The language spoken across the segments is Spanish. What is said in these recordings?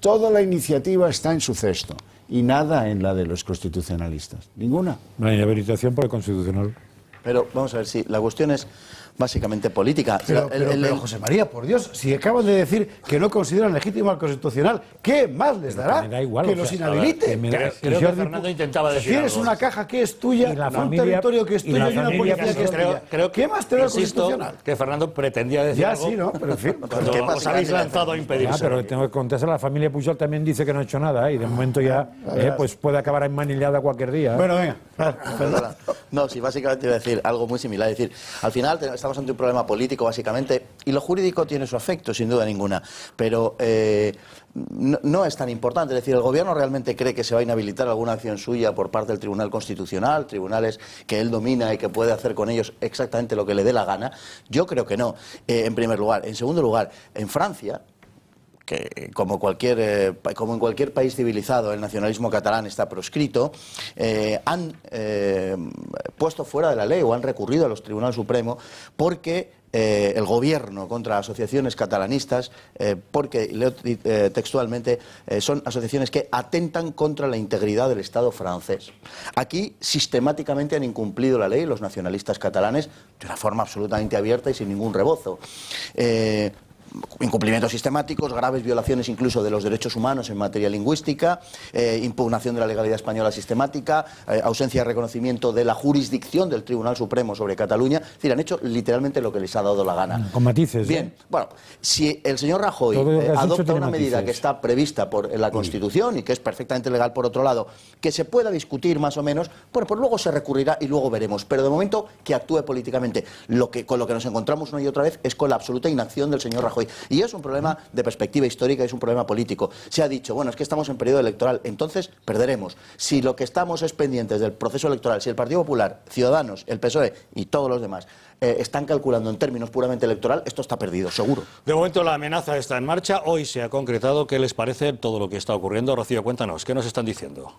Toda la iniciativa está en su cesto y nada en la de los constitucionalistas. Ninguna. No hay habilitación para el constitucional. Pero vamos a ver si la cuestión es básicamente política. Pero, el, José María, por Dios, si acaban de decir que no consideran legítimo al constitucional, ¿qué más les dará? da igual, que los inhabilite. Que creo, que Fernando intentaba decir. Si eres una caja que es tuya, y un territorio que es tuyo y, una policía que, es tuya. ¿Qué más te da el constitucional? Que Fernando pretendía decir. Ya sí, ¿no? Pero en fin, ¿qué os habéis lanzado a impedir. Ah, pero tengo que contestar, la familia Pujol también dice que no ha hecho nada ¿eh? y de momento ya ah, eh, pues puede acabar enmanillada cualquier día. ¿eh? Bueno, venga. No, sí, básicamente iba a decir algo muy similar. Es decir, al final estamos ante un problema político, básicamente, y lo jurídico tiene su afecto, sin duda ninguna, pero eh, no, es tan importante. Es decir, el gobierno realmente cree que se va a inhabilitar alguna acción suya por parte del Tribunal Constitucional, tribunales que él domina y que puede hacer con ellos exactamente lo que le dé la gana. Yo creo que no, eh, en primer lugar. En segundo lugar, en Francia, que como, cualquier, eh, como en cualquier país civilizado el nacionalismo catalán está proscrito, eh, han eh, puesto fuera de la ley o han recurrido a los tribunales supremos porque el gobierno contra asociaciones catalanistas, porque, leo textualmente, son asociaciones que atentan contra la integridad del Estado francés. Aquí sistemáticamente han incumplido la ley los nacionalistas catalanes de una forma absolutamente abierta y sin ningún rebozo incumplimientos sistemáticos, graves violaciones incluso de los derechos humanos en materia lingüística, eh, impugnación de la legalidad española sistemática, eh, ausencia de reconocimiento de la jurisdicción del Tribunal Supremo sobre Cataluña. Es decir, han hecho literalmente lo que les ha dado la gana. Con matices. Bien, ¿eh? bueno, si el señor Rajoy adopta una medida que está prevista por la Constitución y que es perfectamente legal por otro lado, que se pueda discutir más o menos, bueno, pues luego se recurrirá y luego veremos. Pero de momento que actúe políticamente. con lo que nos encontramos una y otra vez es con la absoluta inacción del señor Rajoy. Y es un problema de perspectiva histórica, es un problema político. Se ha dicho, bueno, es que estamos en periodo electoral, entonces perderemos. Si lo que estamos es pendientes del proceso electoral, si el Partido Popular, Ciudadanos, el PSOE y todos los demás eh, están calculando en términos puramente electoral, esto está perdido, seguro. De momento la amenaza está en marcha. Hoy se ha concretado qué les parece todo lo que está ocurriendo. Rocío, cuéntanos, ¿qué nos están diciendo?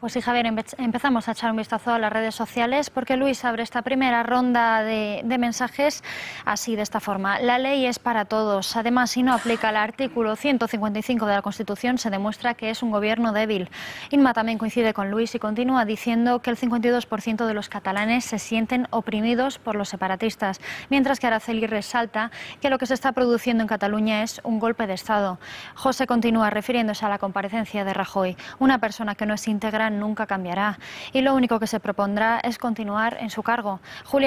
Pues sí, Javier, empezamos a echar un vistazo a las redes sociales porque Luis abre esta primera ronda de, mensajes así, de esta forma. La ley es para todos. Además, si no aplica el artículo 155 de la Constitución, se demuestra que es un gobierno débil. Inma también coincide con Luis y continúa diciendo que el 52% de los catalanes se sienten oprimidos por los separatistas, mientras que Araceli resalta que lo que se está produciendo en Cataluña es un golpe de Estado. José continúa refiriéndose a la comparecencia de Rajoy, una persona que no es integral nunca cambiará y lo único que se propondrá es continuar en su cargo. Julia